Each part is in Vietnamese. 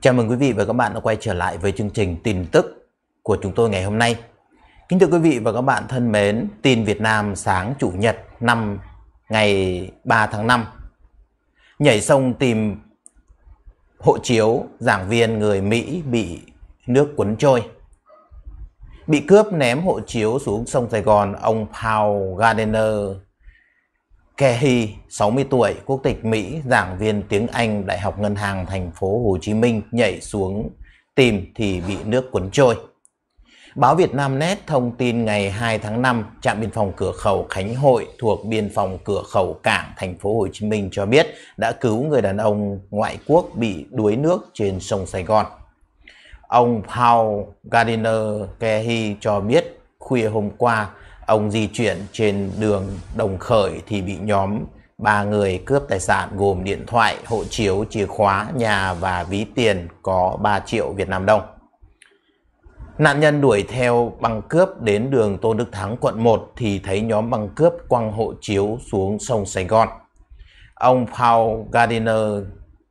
Chào mừng quý vị và các bạn đã quay trở lại với chương trình tin tức của chúng tôi ngày hôm nay. Kính thưa quý vị và các bạn thân mến, tin Việt Nam sáng Chủ nhật năm ngày 3 tháng 5. Nhảy sông tìm hộ chiếu giảng viên người Mỹ bị nước cuốn trôi. Bị cướp ném hộ chiếu xuống sông Sài Gòn, ông Paul Gardner Kehi, 60 tuổi, quốc tịch Mỹ, giảng viên tiếng Anh Đại học Ngân hàng thành phố Hồ Chí Minh nhảy xuống tìm thì bị nước cuốn trôi. Báo Việt Nam Net thông tin ngày 2 tháng 5, trạm biên phòng cửa khẩu Khánh Hội thuộc biên phòng cửa khẩu Cảng thành phố Hồ Chí Minh cho biết đã cứu người đàn ông ngoại quốc bị đuối nước trên sông Sài Gòn. Ông Paul Gardiner Kehi cho biết khuya hôm qua, Ông di chuyển trên đường Đồng Khởi thì bị nhóm ba người cướp tài sản gồm điện thoại, hộ chiếu, chìa khóa, nhà và ví tiền có 3 triệu Việt Nam đồng. Nạn nhân đuổi theo băng cướp đến đường Tôn Đức Thắng quận 1 thì thấy nhóm băng cướp quăng hộ chiếu xuống sông Sài Gòn. Ông Paul Gardiner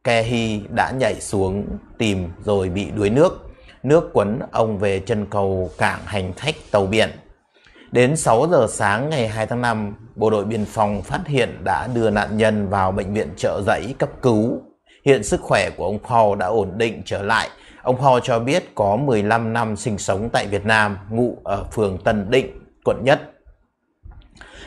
Kehi đã nhảy xuống tìm rồi bị đuối nước. Nước quấn ông về chân cầu cảng hành khách tàu biển Đến 6 giờ sáng ngày 2 tháng 5, bộ đội biên phòng phát hiện đã đưa nạn nhân vào bệnh viện trợ giấy cấp cứu. Hiện sức khỏe của ông Paul đã ổn định trở lại. Ông Paul cho biết có 15 năm sinh sống tại Việt Nam, ngụ ở phường Tân Định, quận Nhất.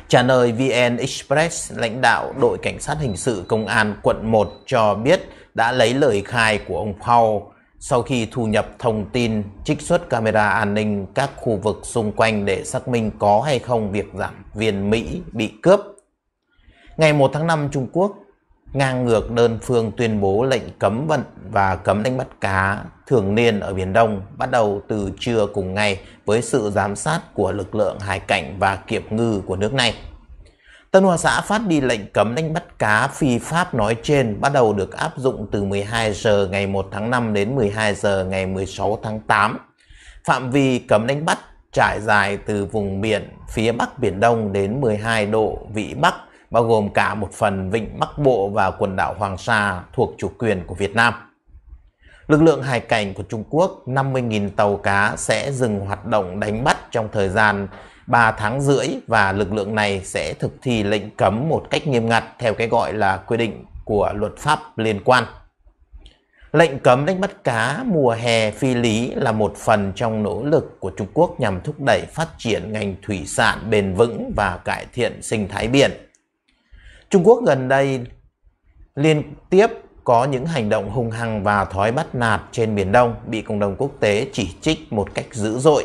Trả lời VN Express, lãnh đạo đội cảnh sát hình sự công an quận 1 cho biết đã lấy lời khai của ông Paul sau khi thu nhập thông tin, trích xuất camera an ninh các khu vực xung quanh để xác minh có hay không việc giảm viên Mỹ bị cướp. Ngày 1 tháng 5 Trung Quốc ngang ngược đơn phương tuyên bố lệnh cấm vận và cấm đánh bắt cá thường niên ở Biển Đông bắt đầu từ trưa cùng ngày với sự giám sát của lực lượng hải cảnh và kiểm ngư của nước này. Tân Hoa Xã phát đi lệnh cấm đánh bắt cá phi pháp nói trên bắt đầu được áp dụng từ 12 giờ ngày 1 tháng 5 đến 12 giờ ngày 16 tháng 8. Phạm vi cấm đánh bắt trải dài từ vùng biển phía Bắc Biển Đông đến 12 độ vĩ Bắc, bao gồm cả một phần vịnh Bắc Bộ và quần đảo Hoàng Sa thuộc chủ quyền của Việt Nam. Lực lượng hải cảnh của Trung Quốc 50.000 tàu cá sẽ dừng hoạt động đánh bắt trong thời gian 3 tháng rưỡi và lực lượng này sẽ thực thi lệnh cấm một cách nghiêm ngặt theo cái gọi là quy định của luật pháp liên quan. Lệnh cấm đánh bắt cá mùa hè phi lý là một phần trong nỗ lực của Trung Quốc nhằm thúc đẩy phát triển ngành thủy sản bền vững và cải thiện sinh thái biển. Trung Quốc gần đây liên tiếp có những hành động hung hăng và thói bắt nạt trên Biển Đông bị cộng đồng quốc tế chỉ trích một cách dữ dội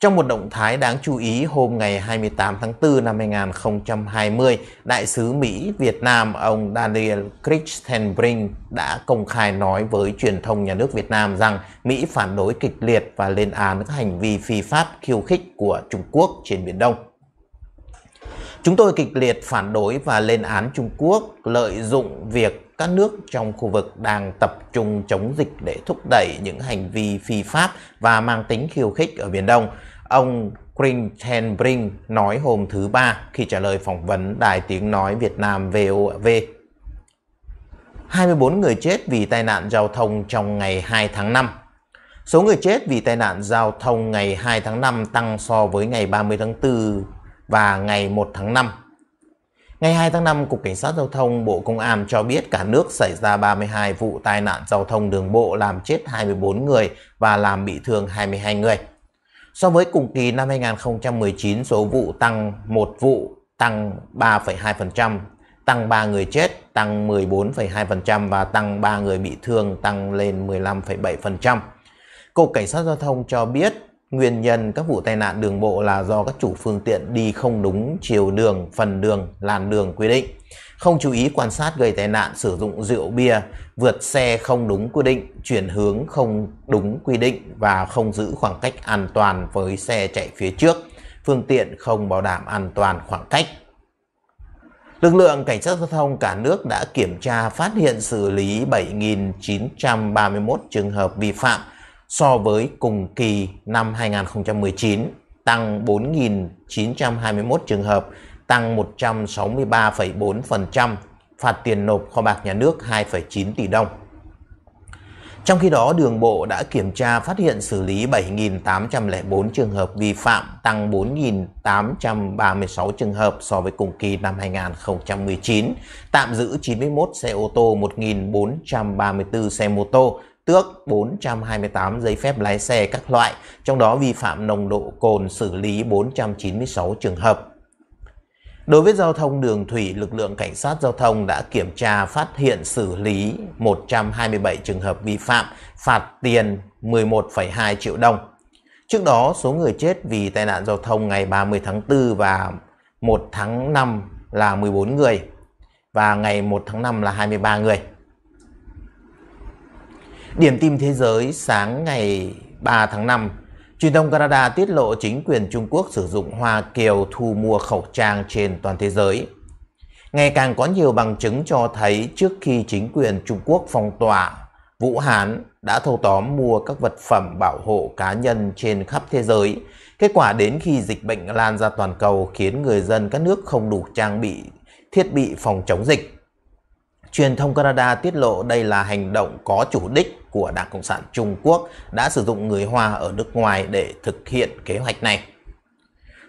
trong một động thái đáng chú ý hôm ngày 28 tháng 4 năm 2020, Đại sứ Mỹ Việt Nam ông Daniel Christenbrink đã công khai nói với truyền thông nhà nước Việt Nam rằng Mỹ phản đối kịch liệt và lên án các hành vi phi pháp khiêu khích của Trung Quốc trên Biển Đông. Chúng tôi kịch liệt phản đối và lên án Trung Quốc lợi dụng việc các nước trong khu vực đang tập trung chống dịch để thúc đẩy những hành vi phi pháp và mang tính khiêu khích ở Biển Đông. Ông Green Brink nói hôm thứ Ba khi trả lời phỏng vấn Đài Tiếng Nói Việt Nam VOV. 24 người chết vì tai nạn giao thông trong ngày 2 tháng 5 Số người chết vì tai nạn giao thông ngày 2 tháng 5 tăng so với ngày 30 tháng 4 và ngày 1 tháng 5 Ngày 2 tháng 5, Cục Cảnh sát Giao thông Bộ Công an cho biết cả nước xảy ra 32 vụ tai nạn giao thông đường bộ làm chết 24 người và làm bị thương 22 người. So với cùng kỳ năm 2019, số vụ tăng 1 vụ, tăng 3,2%, tăng 3 người chết, tăng 14,2% và tăng 3 người bị thương, tăng lên 15,7%. Cục Cảnh sát Giao thông cho biết Nguyên nhân các vụ tai nạn đường bộ là do các chủ phương tiện đi không đúng chiều đường, phần đường, làn đường quy định, không chú ý quan sát gây tai nạn sử dụng rượu bia, vượt xe không đúng quy định, chuyển hướng không đúng quy định và không giữ khoảng cách an toàn với xe chạy phía trước, phương tiện không bảo đảm an toàn khoảng cách. Lực lượng Cảnh sát Giao thông cả nước đã kiểm tra phát hiện xử lý 7.931 trường hợp vi phạm so với cùng kỳ năm 2019 tăng 4.921 trường hợp, tăng 163,4%, phạt tiền nộp kho bạc nhà nước 2,9 tỷ đồng. Trong khi đó, đường bộ đã kiểm tra phát hiện xử lý 7.804 trường hợp vi phạm, tăng 4.836 trường hợp so với cùng kỳ năm 2019, tạm giữ 91 xe ô tô, 1.434 xe mô tô, tước 428 giấy phép lái xe các loại, trong đó vi phạm nồng độ cồn xử lý 496 trường hợp. Đối với giao thông đường thủy, lực lượng cảnh sát giao thông đã kiểm tra phát hiện xử lý 127 trường hợp vi phạm, phạt tiền 11,2 triệu đồng. Trước đó, số người chết vì tai nạn giao thông ngày 30 tháng 4 và 1 tháng 5 là 14 người và ngày 1 tháng 5 là 23 người. Điểm tin thế giới sáng ngày 3 tháng 5, truyền thông Canada tiết lộ chính quyền Trung Quốc sử dụng Hoa Kiều thu mua khẩu trang trên toàn thế giới. Ngày càng có nhiều bằng chứng cho thấy trước khi chính quyền Trung Quốc phong tỏa, Vũ Hán đã thâu tóm mua các vật phẩm bảo hộ cá nhân trên khắp thế giới. Kết quả đến khi dịch bệnh lan ra toàn cầu khiến người dân các nước không đủ trang bị thiết bị phòng chống dịch. Truyền thông Canada tiết lộ đây là hành động có chủ đích của Đảng Cộng sản Trung Quốc đã sử dụng người Hoa ở nước ngoài để thực hiện kế hoạch này.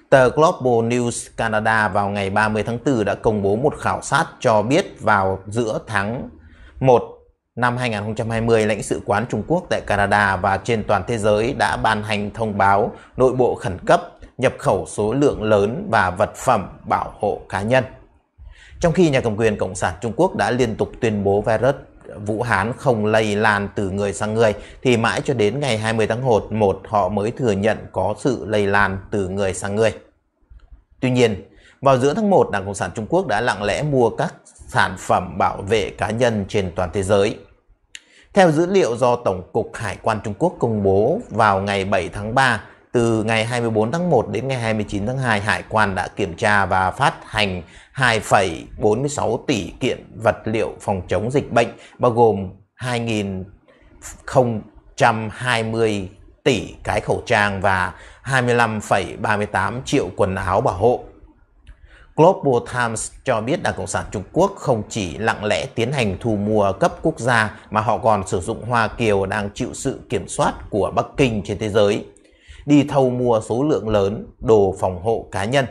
Tờ Global News Canada vào ngày 30 tháng 4 đã công bố một khảo sát cho biết vào giữa tháng 1 năm 2020, lãnh sự quán Trung Quốc tại Canada và trên toàn thế giới đã ban hành thông báo nội bộ khẩn cấp nhập khẩu số lượng lớn và vật phẩm bảo hộ cá nhân. Trong khi nhà cầm quyền Cộng sản Trung Quốc đã liên tục tuyên bố virus Vũ Hán không lây lan từ người sang người thì mãi cho đến ngày 20 tháng 1, 1 họ mới thừa nhận có sự lây lan từ người sang người. Tuy nhiên, vào giữa tháng 1, Đảng Cộng sản Trung Quốc đã lặng lẽ mua các sản phẩm bảo vệ cá nhân trên toàn thế giới. Theo dữ liệu do Tổng cục Hải quan Trung Quốc công bố vào ngày 7 tháng 3, từ ngày 24 tháng 1 đến ngày 29 tháng 2, Hải quan đã kiểm tra và phát hành 2,46 tỷ kiện vật liệu phòng chống dịch bệnh, bao gồm 2.020 tỷ cái khẩu trang và 25,38 triệu quần áo bảo hộ. Global Times cho biết Đảng Cộng sản Trung Quốc không chỉ lặng lẽ tiến hành thu mua cấp quốc gia mà họ còn sử dụng Hoa Kiều đang chịu sự kiểm soát của Bắc Kinh trên thế giới đi thâu mua số lượng lớn đồ phòng hộ cá nhân.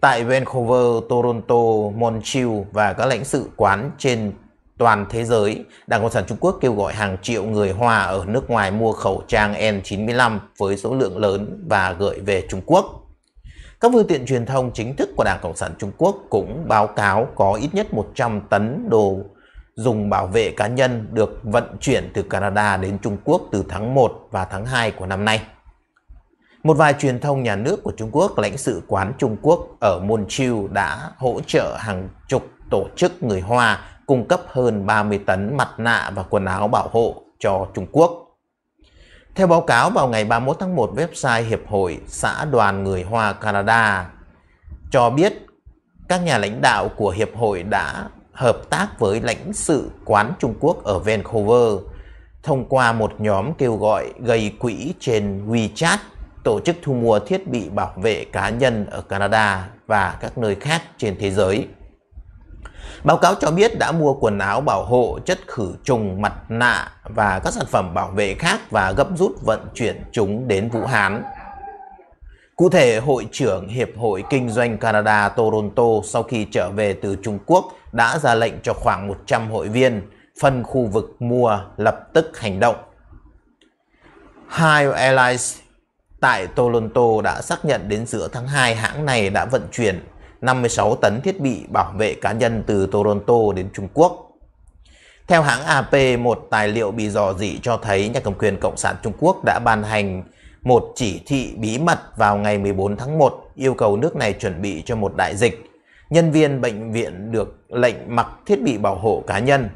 Tại Vancouver, Toronto, Montreal và các lãnh sự quán trên toàn thế giới, Đảng Cộng sản Trung Quốc kêu gọi hàng triệu người Hoa ở nước ngoài mua khẩu trang N95 với số lượng lớn và gửi về Trung Quốc. Các phương tiện truyền thông chính thức của Đảng Cộng sản Trung Quốc cũng báo cáo có ít nhất 100 tấn đồ dùng bảo vệ cá nhân được vận chuyển từ Canada đến Trung Quốc từ tháng 1 và tháng 2 của năm nay. Một vài truyền thông nhà nước của Trung Quốc, lãnh sự quán Trung Quốc ở Monchiu đã hỗ trợ hàng chục tổ chức người Hoa cung cấp hơn 30 tấn mặt nạ và quần áo bảo hộ cho Trung Quốc. Theo báo cáo vào ngày 31 tháng 1, website Hiệp hội Xã đoàn Người Hoa Canada cho biết các nhà lãnh đạo của Hiệp hội đã hợp tác với lãnh sự quán Trung Quốc ở Vancouver thông qua một nhóm kêu gọi gây quỹ trên WeChat tổ chức thu mua thiết bị bảo vệ cá nhân ở Canada và các nơi khác trên thế giới. Báo cáo cho biết đã mua quần áo bảo hộ, chất khử trùng, mặt nạ và các sản phẩm bảo vệ khác và gấp rút vận chuyển chúng đến Vũ Hán. Cụ thể, Hội trưởng Hiệp hội Kinh doanh Canada Toronto sau khi trở về từ Trung Quốc đã ra lệnh cho khoảng 100 hội viên phân khu vực mua lập tức hành động. High Airlines tại Toronto đã xác nhận đến giữa tháng 2 hãng này đã vận chuyển 56 tấn thiết bị bảo vệ cá nhân từ Toronto đến Trung Quốc. Theo hãng AP, một tài liệu bị dò dỉ cho thấy nhà cầm quyền Cộng sản Trung Quốc đã ban hành một chỉ thị bí mật vào ngày 14 tháng 1 yêu cầu nước này chuẩn bị cho một đại dịch. Nhân viên bệnh viện được lệnh mặc thiết bị bảo hộ cá nhân.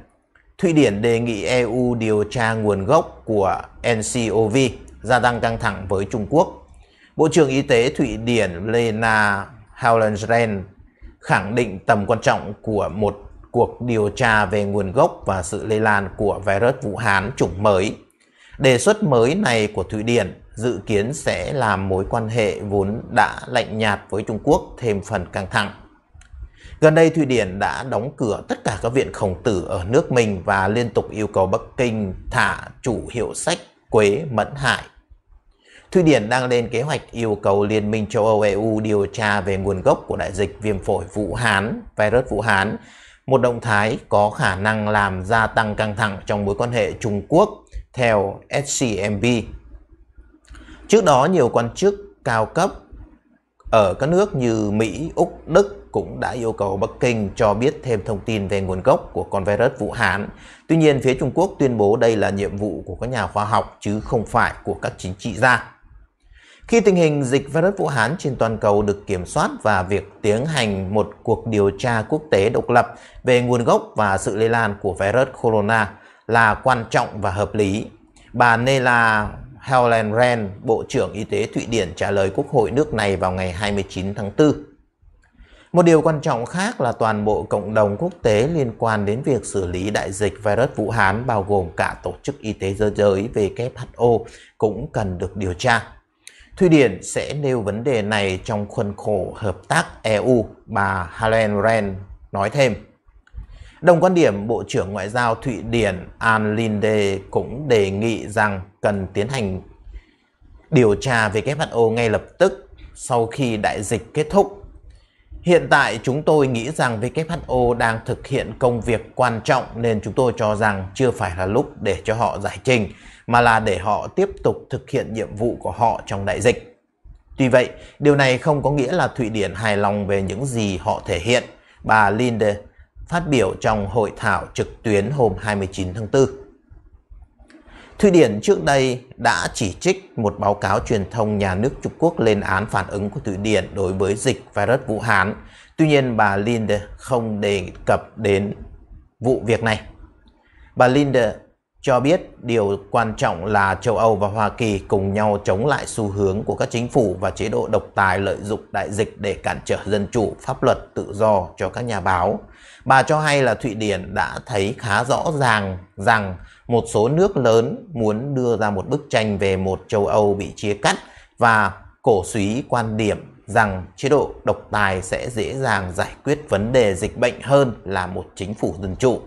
Thụy Điển đề nghị EU điều tra nguồn gốc của NCOV gia tăng căng thẳng với Trung Quốc. Bộ trưởng Y tế Thụy Điển Lena Hallengren khẳng định tầm quan trọng của một cuộc điều tra về nguồn gốc và sự lây lan của virus Vũ Hán chủng mới. Đề xuất mới này của Thụy Điển dự kiến sẽ làm mối quan hệ vốn đã lạnh nhạt với Trung Quốc thêm phần căng thẳng. Gần đây Thụy Điển đã đóng cửa tất cả các viện khổng tử ở nước mình và liên tục yêu cầu Bắc Kinh thả chủ hiệu sách Quế Mẫn Hải. Thụy Điển đang lên kế hoạch yêu cầu Liên minh châu Âu EU điều tra về nguồn gốc của đại dịch viêm phổi Vũ Hán, virus Vũ Hán, một động thái có khả năng làm gia tăng căng thẳng trong mối quan hệ Trung Quốc, theo SCMB. Trước đó, nhiều quan chức cao cấp ở các nước như Mỹ, Úc, Đức cũng đã yêu cầu Bắc Kinh cho biết thêm thông tin về nguồn gốc của con virus Vũ Hán. Tuy nhiên, phía Trung Quốc tuyên bố đây là nhiệm vụ của các nhà khoa học chứ không phải của các chính trị gia. Khi tình hình dịch virus Vũ Hán trên toàn cầu được kiểm soát và việc tiến hành một cuộc điều tra quốc tế độc lập về nguồn gốc và sự lây lan của virus corona là quan trọng và hợp lý. Bà Nela Helland Ren, Bộ trưởng Y tế Thụy Điển trả lời Quốc hội nước này vào ngày 29 tháng 4. Một điều quan trọng khác là toàn bộ cộng đồng quốc tế liên quan đến việc xử lý đại dịch virus Vũ Hán bao gồm cả Tổ chức Y tế Thế giới WHO cũng cần được điều tra. Thụy Điển sẽ nêu vấn đề này trong khuôn khổ hợp tác EU, bà Helen Ren nói thêm. Đồng quan điểm, Bộ trưởng Ngoại giao Thụy Điển An Linde cũng đề nghị rằng cần tiến hành điều tra về WHO ngay lập tức sau khi đại dịch kết thúc Hiện tại chúng tôi nghĩ rằng WHO đang thực hiện công việc quan trọng nên chúng tôi cho rằng chưa phải là lúc để cho họ giải trình mà là để họ tiếp tục thực hiện nhiệm vụ của họ trong đại dịch. Tuy vậy, điều này không có nghĩa là Thụy Điển hài lòng về những gì họ thể hiện, bà Linde phát biểu trong hội thảo trực tuyến hôm 29 tháng 4. Thụy Điển trước đây đã chỉ trích một báo cáo truyền thông nhà nước Trung Quốc lên án phản ứng của Thụy Điển đối với dịch virus Vũ Hán. Tuy nhiên bà Linde không đề cập đến vụ việc này. Bà Linde cho biết điều quan trọng là châu Âu và Hoa Kỳ cùng nhau chống lại xu hướng của các chính phủ và chế độ độc tài lợi dụng đại dịch để cản trở dân chủ, pháp luật, tự do cho các nhà báo. Bà cho hay là Thụy Điển đã thấy khá rõ ràng rằng một số nước lớn muốn đưa ra một bức tranh về một châu Âu bị chia cắt và cổ suý quan điểm rằng chế độ độc tài sẽ dễ dàng giải quyết vấn đề dịch bệnh hơn là một chính phủ dân chủ.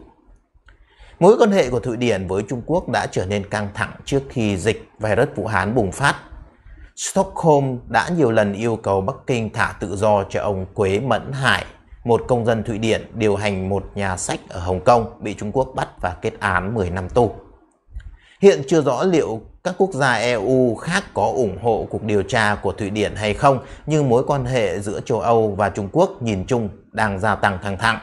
Mối quan hệ của Thụy Điển với Trung Quốc đã trở nên căng thẳng trước khi dịch virus Vũ Hán bùng phát. Stockholm đã nhiều lần yêu cầu Bắc Kinh thả tự do cho ông Quế Mẫn Hải một công dân Thụy Điển điều hành một nhà sách ở Hồng Kông bị Trung Quốc bắt và kết án 10 năm tù. Hiện chưa rõ liệu các quốc gia EU khác có ủng hộ cuộc điều tra của Thụy Điển hay không, nhưng mối quan hệ giữa châu Âu và Trung Quốc nhìn chung đang gia tăng căng thẳng.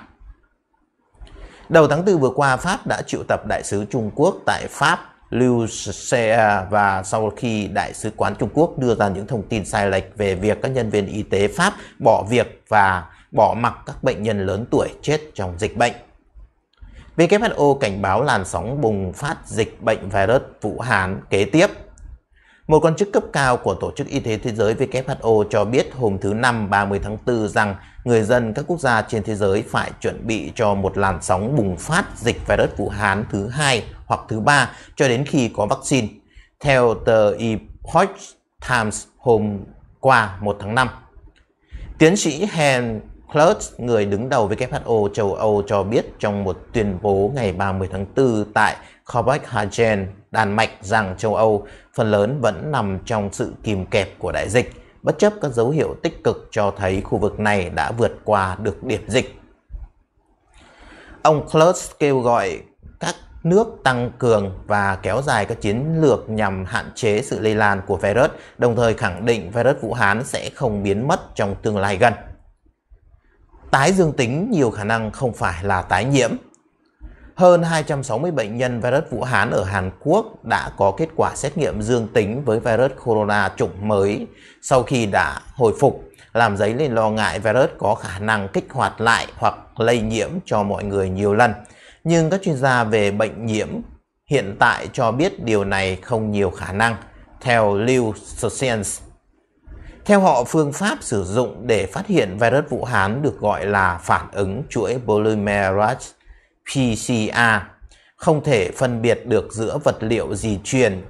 Đầu tháng 4 vừa qua, Pháp đã triệu tập đại sứ Trung Quốc tại Pháp Liu Xia và sau khi Đại sứ quán Trung Quốc đưa ra những thông tin sai lệch về việc các nhân viên y tế Pháp bỏ việc và bỏ mặc các bệnh nhân lớn tuổi chết trong dịch bệnh. WHO cảnh báo làn sóng bùng phát dịch bệnh virus Vũ Hán kế tiếp. Một quan chức cấp cao của Tổ chức Y tế Thế giới WHO cho biết hôm thứ Năm 30 tháng 4 rằng người dân các quốc gia trên thế giới phải chuẩn bị cho một làn sóng bùng phát dịch virus Vũ Hán thứ hai hoặc thứ ba cho đến khi có vaccine. Theo tờ Epoch Times hôm qua 1 tháng 5, tiến sĩ Hen Klotz, người đứng đầu WHO châu Âu cho biết trong một tuyên bố ngày 30 tháng 4 tại Copenhagen, Đan Mạch rằng châu Âu phần lớn vẫn nằm trong sự kìm kẹp của đại dịch, bất chấp các dấu hiệu tích cực cho thấy khu vực này đã vượt qua được điểm dịch. Ông Klotz kêu gọi các nước tăng cường và kéo dài các chiến lược nhằm hạn chế sự lây lan của virus, đồng thời khẳng định virus Vũ Hán sẽ không biến mất trong tương lai gần. Tái dương tính nhiều khả năng không phải là tái nhiễm. Hơn 260 bệnh nhân virus Vũ Hán ở Hàn Quốc đã có kết quả xét nghiệm dương tính với virus corona chủng mới sau khi đã hồi phục, làm dấy lên lo ngại virus có khả năng kích hoạt lại hoặc lây nhiễm cho mọi người nhiều lần. Nhưng các chuyên gia về bệnh nhiễm hiện tại cho biết điều này không nhiều khả năng, theo Liu Science. Theo họ, phương pháp sử dụng để phát hiện virus Vũ Hán được gọi là phản ứng chuỗi polymerase PCR, không thể phân biệt được giữa vật liệu di truyền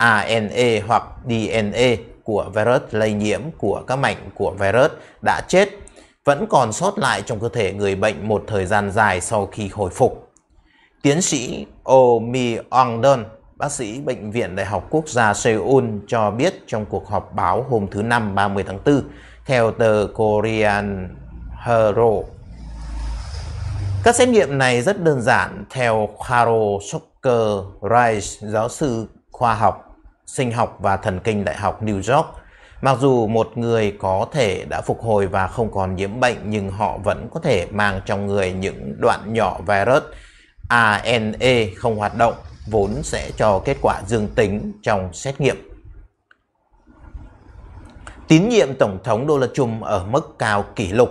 RNA hoặc DNA của virus lây nhiễm của các mảnh của virus đã chết vẫn còn sót lại trong cơ thể người bệnh một thời gian dài sau khi hồi phục. Tiến sĩ Omi oh Ongdon. Bác sĩ Bệnh viện Đại học Quốc gia Seoul cho biết trong cuộc họp báo hôm thứ Năm 30 tháng 4, theo tờ Korean Herald. Các xét nghiệm này rất đơn giản, theo Carol Shocker Rice, giáo sư khoa học, sinh học và thần kinh Đại học New York. Mặc dù một người có thể đã phục hồi và không còn nhiễm bệnh nhưng họ vẫn có thể mang trong người những đoạn nhỏ virus RNA không hoạt động vốn sẽ cho kết quả dương tính trong xét nghiệm. Tín nhiệm Tổng thống Donald Trump ở mức cao kỷ lục.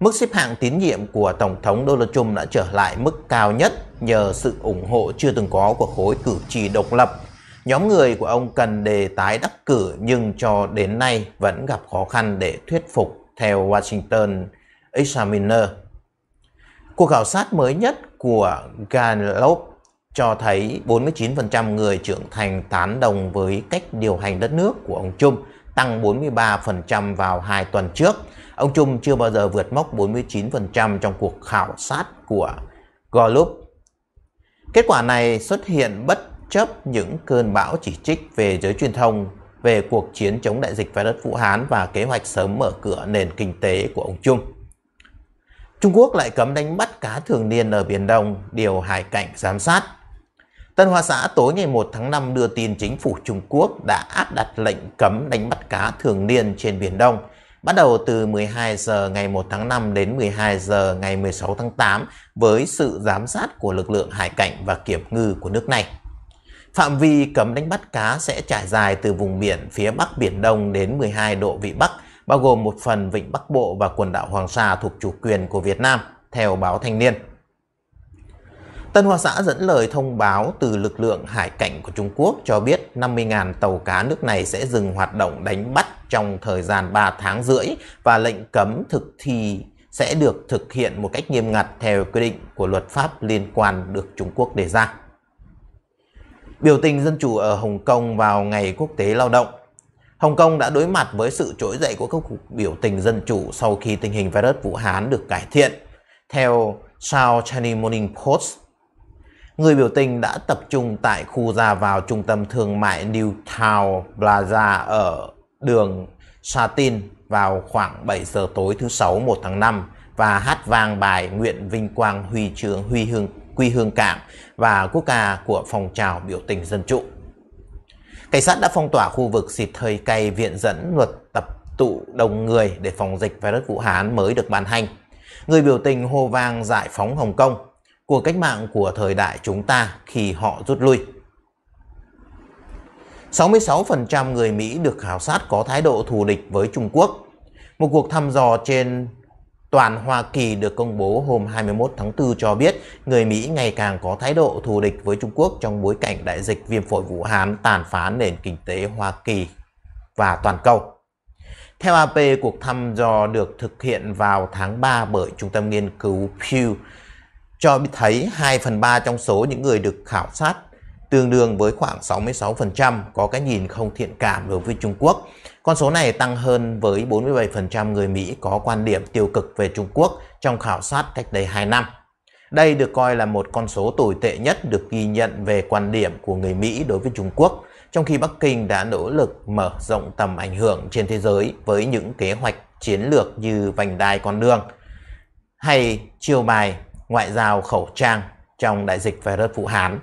Mức xếp hạng tín nhiệm của Tổng thống Donald Trump đã trở lại mức cao nhất nhờ sự ủng hộ chưa từng có của khối cử tri độc lập. Nhóm người của ông cần đề tái đắc cử nhưng cho đến nay vẫn gặp khó khăn để thuyết phục theo Washington Examiner. Cuộc khảo sát mới nhất của Gallup cho thấy 49% người trưởng thành tán đồng với cách điều hành đất nước của ông Trung, tăng 43% vào hai tuần trước. Ông Trung chưa bao giờ vượt mốc 49% trong cuộc khảo sát của Gallup. Kết quả này xuất hiện bất chấp những cơn bão chỉ trích về giới truyền thông về cuộc chiến chống đại dịch virus Vũ Hán và kế hoạch sớm mở cửa nền kinh tế của ông Trung. Trung Quốc lại cấm đánh bắt cá thường niên ở Biển Đông, điều hải cảnh giám sát. Tân Hoa Xã tối ngày 1 tháng 5 đưa tin chính phủ Trung Quốc đã áp đặt lệnh cấm đánh bắt cá thường niên trên Biển Đông. Bắt đầu từ 12 giờ ngày 1 tháng 5 đến 12 giờ ngày 16 tháng 8 với sự giám sát của lực lượng hải cảnh và kiểm ngư của nước này. Phạm vi cấm đánh bắt cá sẽ trải dài từ vùng biển phía Bắc Biển Đông đến 12 độ vị Bắc, bao gồm một phần vịnh Bắc Bộ và quần đảo Hoàng Sa thuộc chủ quyền của Việt Nam, theo báo Thanh Niên. Tân Hoa Xã dẫn lời thông báo từ lực lượng hải cảnh của Trung Quốc cho biết 50.000 tàu cá nước này sẽ dừng hoạt động đánh bắt trong thời gian 3 tháng rưỡi và lệnh cấm thực thi sẽ được thực hiện một cách nghiêm ngặt theo quy định của luật pháp liên quan được Trung Quốc đề ra. Biểu tình dân chủ ở Hồng Kông vào ngày quốc tế lao động Hồng Kông đã đối mặt với sự trỗi dậy của các cuộc biểu tình dân chủ sau khi tình hình virus Vũ Hán được cải thiện. Theo South China Morning Post, Người biểu tình đã tập trung tại khu ra vào trung tâm thương mại Newtown Plaza ở đường Satin vào khoảng 7 giờ tối thứ Sáu 1 tháng 5 và hát vang bài Nguyện Vinh Quang Huy trường Huy Hương Quy Hương Cảng và quốc ca của phong trào biểu tình dân chủ. Cảnh sát đã phong tỏa khu vực xịt hơi cay viện dẫn luật tập tụ đông người để phòng dịch virus Vũ Hán mới được ban hành. Người biểu tình hô vang giải phóng Hồng Kông của cách mạng của thời đại chúng ta khi họ rút lui. 66% người Mỹ được khảo sát có thái độ thù địch với Trung Quốc. Một cuộc thăm dò trên toàn Hoa Kỳ được công bố hôm 21 tháng 4 cho biết người Mỹ ngày càng có thái độ thù địch với Trung Quốc trong bối cảnh đại dịch viêm phổi Vũ Hán tàn phá nền kinh tế Hoa Kỳ và toàn cầu. Theo AP, cuộc thăm dò được thực hiện vào tháng 3 bởi Trung tâm Nghiên cứu Pew cho thấy 2 phần 3 trong số những người được khảo sát tương đương với khoảng 66% có cái nhìn không thiện cảm đối với Trung Quốc. Con số này tăng hơn với 47% người Mỹ có quan điểm tiêu cực về Trung Quốc trong khảo sát cách đây 2 năm. Đây được coi là một con số tồi tệ nhất được ghi nhận về quan điểm của người Mỹ đối với Trung Quốc, trong khi Bắc Kinh đã nỗ lực mở rộng tầm ảnh hưởng trên thế giới với những kế hoạch chiến lược như vành đai con đường hay chiêu bài ngoại giao khẩu trang trong đại dịch virus Vũ Hán.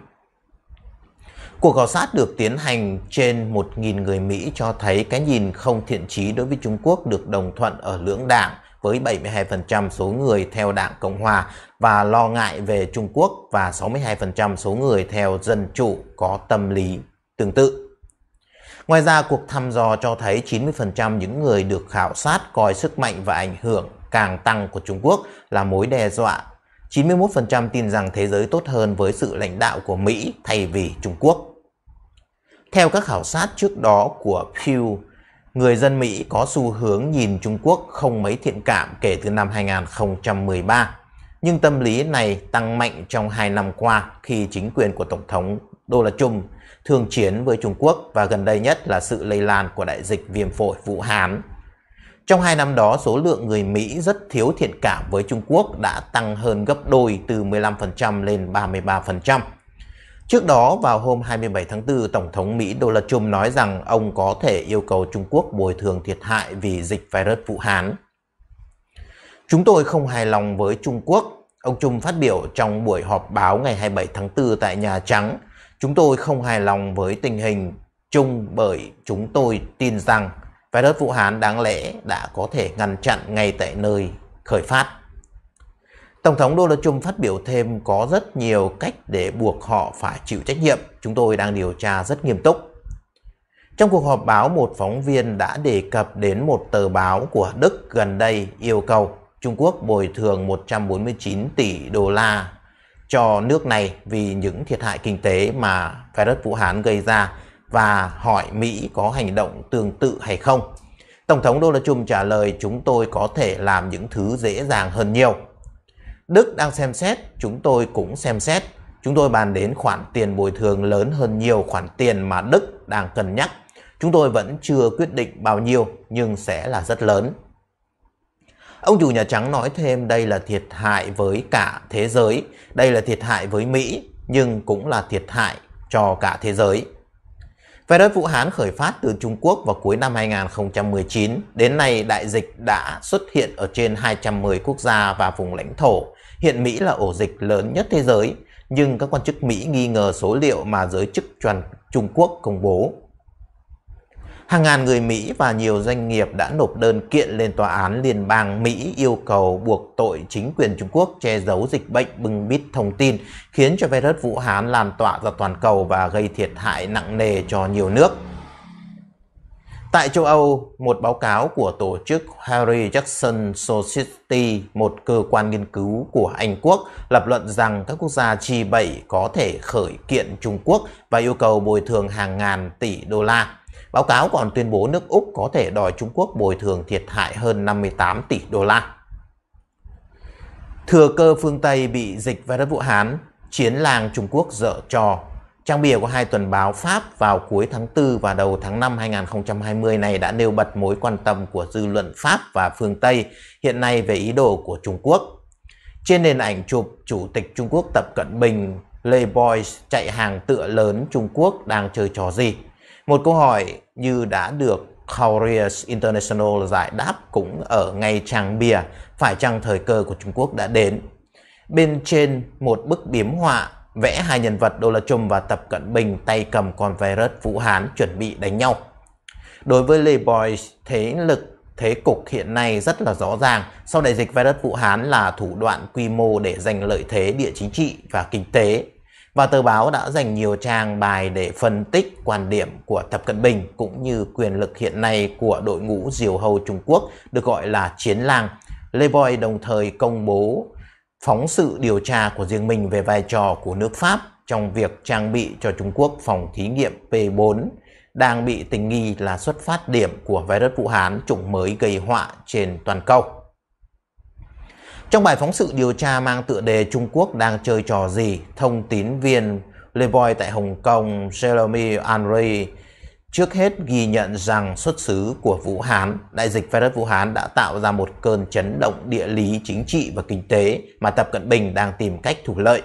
Cuộc khảo sát được tiến hành trên 1.000 người Mỹ cho thấy cái nhìn không thiện trí đối với Trung Quốc được đồng thuận ở lưỡng đảng với 72% số người theo đảng Cộng Hòa và lo ngại về Trung Quốc và 62% số người theo Dân Chủ có tâm lý tương tự. Ngoài ra, cuộc thăm dò cho thấy 90% những người được khảo sát coi sức mạnh và ảnh hưởng càng tăng của Trung Quốc là mối đe dọa 91% tin rằng thế giới tốt hơn với sự lãnh đạo của Mỹ thay vì Trung Quốc. Theo các khảo sát trước đó của Pew, người dân Mỹ có xu hướng nhìn Trung Quốc không mấy thiện cảm kể từ năm 2013. Nhưng tâm lý này tăng mạnh trong hai năm qua khi chính quyền của Tổng thống Donald Trump thường chiến với Trung Quốc và gần đây nhất là sự lây lan của đại dịch viêm phổi Vũ Hán trong hai năm đó, số lượng người Mỹ rất thiếu thiện cảm với Trung Quốc đã tăng hơn gấp đôi từ 15% lên 33%. Trước đó, vào hôm 27 tháng 4, Tổng thống Mỹ Donald Trump nói rằng ông có thể yêu cầu Trung Quốc bồi thường thiệt hại vì dịch virus Vũ Hán. Chúng tôi không hài lòng với Trung Quốc, ông Trump phát biểu trong buổi họp báo ngày 27 tháng 4 tại Nhà Trắng. Chúng tôi không hài lòng với tình hình chung bởi chúng tôi tin rằng Virus Vũ Hán đáng lẽ đã có thể ngăn chặn ngay tại nơi khởi phát. Tổng thống Donald Trump phát biểu thêm có rất nhiều cách để buộc họ phải chịu trách nhiệm. Chúng tôi đang điều tra rất nghiêm túc. Trong cuộc họp báo, một phóng viên đã đề cập đến một tờ báo của Đức gần đây yêu cầu Trung Quốc bồi thường 149 tỷ đô la cho nước này vì những thiệt hại kinh tế mà virus Vũ Hán gây ra và hỏi Mỹ có hành động tương tự hay không. Tổng thống Donald Trump trả lời chúng tôi có thể làm những thứ dễ dàng hơn nhiều. Đức đang xem xét, chúng tôi cũng xem xét. Chúng tôi bàn đến khoản tiền bồi thường lớn hơn nhiều khoản tiền mà Đức đang cân nhắc. Chúng tôi vẫn chưa quyết định bao nhiêu nhưng sẽ là rất lớn. Ông chủ Nhà Trắng nói thêm đây là thiệt hại với cả thế giới, đây là thiệt hại với Mỹ nhưng cũng là thiệt hại cho cả thế giới. Về đất Vũ Hán khởi phát từ Trung Quốc vào cuối năm 2019, đến nay đại dịch đã xuất hiện ở trên 210 quốc gia và vùng lãnh thổ. Hiện Mỹ là ổ dịch lớn nhất thế giới, nhưng các quan chức Mỹ nghi ngờ số liệu mà giới chức Trung Quốc công bố Hàng ngàn người Mỹ và nhiều doanh nghiệp đã nộp đơn kiện lên tòa án liên bang Mỹ yêu cầu buộc tội chính quyền Trung Quốc che giấu dịch bệnh bưng bít thông tin, khiến cho virus Vũ Hán lan tỏa ra toàn cầu và gây thiệt hại nặng nề cho nhiều nước. Tại châu Âu, một báo cáo của tổ chức Harry Jackson Society, một cơ quan nghiên cứu của Anh Quốc, lập luận rằng các quốc gia G7 có thể khởi kiện Trung Quốc và yêu cầu bồi thường hàng ngàn tỷ đô la. Báo cáo còn tuyên bố nước Úc có thể đòi Trung Quốc bồi thường thiệt hại hơn 58 tỷ đô la. Thừa cơ phương Tây bị dịch virus Vũ Hán, chiến làng Trung Quốc dở trò. Trang bìa của hai tuần báo Pháp vào cuối tháng 4 và đầu tháng 5 2020 này đã nêu bật mối quan tâm của dư luận Pháp và phương Tây hiện nay về ý đồ của Trung Quốc. Trên nền ảnh chụp, Chủ tịch Trung Quốc Tập Cận Bình, Lê Boyce chạy hàng tựa lớn Trung Quốc đang chơi trò gì? Một câu hỏi như đã được Couriers International giải đáp cũng ở ngay trang bìa, phải chăng thời cơ của Trung Quốc đã đến? Bên trên một bức biếm họa vẽ hai nhân vật Đô La Trung và Tập Cận Bình tay cầm con virus Vũ Hán chuẩn bị đánh nhau. Đối với Lê Boy, thế lực thế cục hiện nay rất là rõ ràng. Sau đại dịch virus Vũ Hán là thủ đoạn quy mô để giành lợi thế địa chính trị và kinh tế và tờ báo đã dành nhiều trang bài để phân tích quan điểm của Tập Cận Bình cũng như quyền lực hiện nay của đội ngũ diều hầu Trung Quốc được gọi là chiến lang. Lê Boy đồng thời công bố phóng sự điều tra của riêng mình về vai trò của nước Pháp trong việc trang bị cho Trung Quốc phòng thí nghiệm P4 đang bị tình nghi là xuất phát điểm của virus Vũ Hán chủng mới gây họa trên toàn cầu. Trong bài phóng sự điều tra mang tựa đề Trung Quốc đang chơi trò gì, thông tín viên Leboy tại Hồng Kông Jeremy Andre trước hết ghi nhận rằng xuất xứ của Vũ Hán, đại dịch virus Vũ Hán đã tạo ra một cơn chấn động địa lý, chính trị và kinh tế mà Tập Cận Bình đang tìm cách thủ lợi.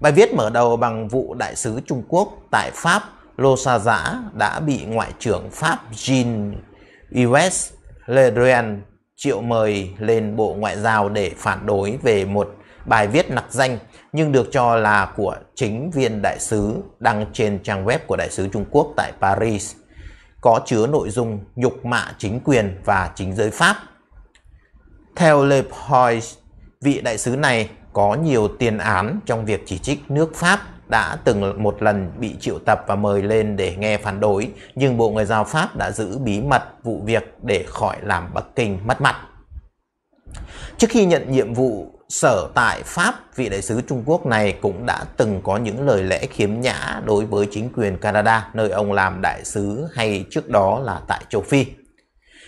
Bài viết mở đầu bằng vụ đại sứ Trung Quốc tại Pháp Lô Sa Giã đã bị Ngoại trưởng Pháp Jean-Yves Le Drian triệu mời lên Bộ Ngoại giao để phản đối về một bài viết nặc danh nhưng được cho là của chính viên đại sứ đăng trên trang web của đại sứ Trung Quốc tại Paris có chứa nội dung nhục mạ chính quyền và chính giới Pháp. Theo Le Point, vị đại sứ này có nhiều tiền án trong việc chỉ trích nước Pháp đã từng một lần bị triệu tập và mời lên để nghe phản đối, nhưng Bộ Ngoại giao Pháp đã giữ bí mật vụ việc để khỏi làm Bắc Kinh mất mặt. Trước khi nhận nhiệm vụ sở tại Pháp, vị đại sứ Trung Quốc này cũng đã từng có những lời lẽ khiếm nhã đối với chính quyền Canada, nơi ông làm đại sứ hay trước đó là tại châu Phi.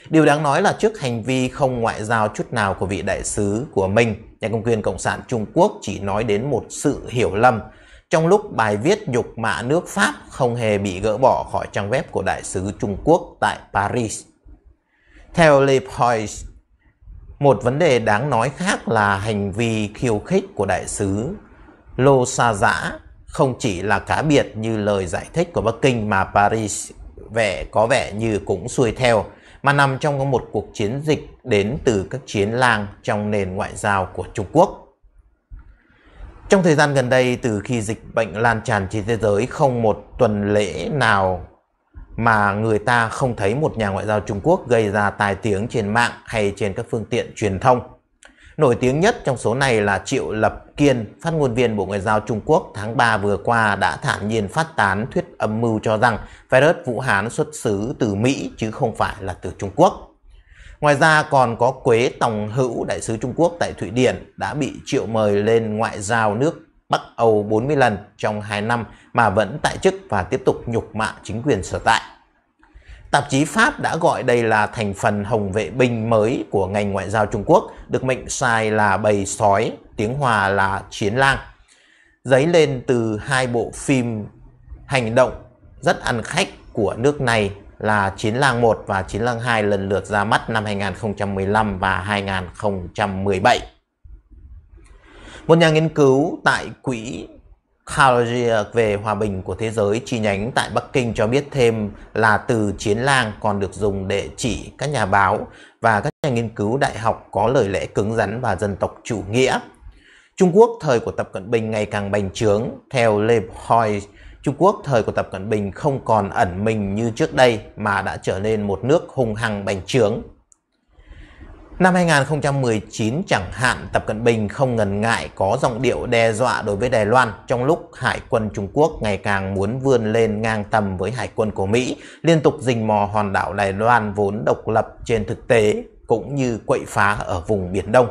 Điều đáng nói là trước hành vi không ngoại giao chút nào của vị đại sứ của mình, nhà công quyền Cộng sản Trung Quốc chỉ nói đến một sự hiểu lầm trong lúc bài viết dục mạ nước Pháp không hề bị gỡ bỏ khỏi trang web của đại sứ Trung Quốc tại Paris. Theo Le Pois, một vấn đề đáng nói khác là hành vi khiêu khích của đại sứ Lô Sa Giã không chỉ là cá biệt như lời giải thích của Bắc Kinh mà Paris vẻ có vẻ như cũng xuôi theo mà nằm trong một cuộc chiến dịch đến từ các chiến lang trong nền ngoại giao của Trung Quốc. Trong thời gian gần đây, từ khi dịch bệnh lan tràn trên thế giới, không một tuần lễ nào mà người ta không thấy một nhà ngoại giao Trung Quốc gây ra tai tiếng trên mạng hay trên các phương tiện truyền thông. Nổi tiếng nhất trong số này là Triệu Lập Kiên, phát ngôn viên Bộ Ngoại giao Trung Quốc tháng 3 vừa qua đã thản nhiên phát tán thuyết âm mưu cho rằng virus Vũ Hán xuất xứ từ Mỹ chứ không phải là từ Trung Quốc. Ngoài ra còn có Quế Tòng Hữu, đại sứ Trung Quốc tại Thụy Điển đã bị triệu mời lên ngoại giao nước Bắc Âu 40 lần trong 2 năm mà vẫn tại chức và tiếp tục nhục mạ chính quyền sở tại. Tạp chí Pháp đã gọi đây là thành phần hồng vệ binh mới của ngành ngoại giao Trung Quốc, được mệnh sai là bầy sói, tiếng Hòa là chiến lang. Giấy lên từ hai bộ phim hành động rất ăn khách của nước này là chiến làng 1 và chiến làng 2 lần lượt ra mắt năm 2015 và 2017. Một nhà nghiên cứu tại Quỹ Khalogia về Hòa bình của Thế giới chi nhánh tại Bắc Kinh cho biết thêm là từ chiến lang còn được dùng để chỉ các nhà báo và các nhà nghiên cứu đại học có lời lẽ cứng rắn và dân tộc chủ nghĩa. Trung Quốc thời của Tập Cận Bình ngày càng bành trướng, theo Le Point, Trung Quốc thời của Tập Cận Bình không còn ẩn mình như trước đây mà đã trở nên một nước hùng hăng bành trướng. Năm 2019 chẳng hạn, Tập Cận Bình không ngần ngại có giọng điệu đe dọa đối với Đài Loan trong lúc Hải quân Trung Quốc ngày càng muốn vươn lên ngang tầm với Hải quân của Mỹ, liên tục rình mò hòn đảo Đài Loan vốn độc lập trên thực tế cũng như quậy phá ở vùng Biển Đông.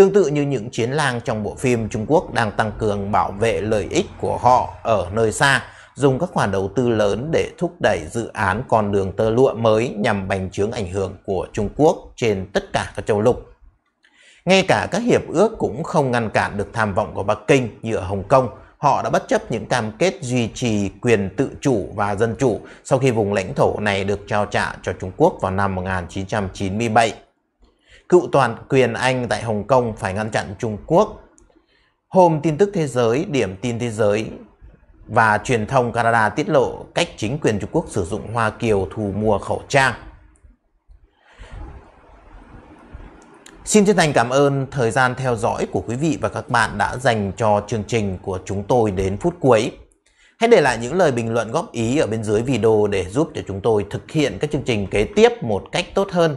Tương tự như những chiến lang trong bộ phim, Trung Quốc đang tăng cường bảo vệ lợi ích của họ ở nơi xa, dùng các khoản đầu tư lớn để thúc đẩy dự án con đường tơ lụa mới nhằm bành trướng ảnh hưởng của Trung Quốc trên tất cả các châu lục. Ngay cả các hiệp ước cũng không ngăn cản được tham vọng của Bắc Kinh như ở Hồng Kông, họ đã bất chấp những cam kết duy trì quyền tự chủ và dân chủ sau khi vùng lãnh thổ này được trao trả cho Trung Quốc vào năm 1997 cựu toàn quyền Anh tại Hồng Kông phải ngăn chặn Trung Quốc. Hôm tin tức thế giới, điểm tin thế giới và truyền thông Canada tiết lộ cách chính quyền Trung Quốc sử dụng Hoa Kiều thu mua khẩu trang. Xin chân thành cảm ơn thời gian theo dõi của quý vị và các bạn đã dành cho chương trình của chúng tôi đến phút cuối. Hãy để lại những lời bình luận góp ý ở bên dưới video để giúp cho chúng tôi thực hiện các chương trình kế tiếp một cách tốt hơn.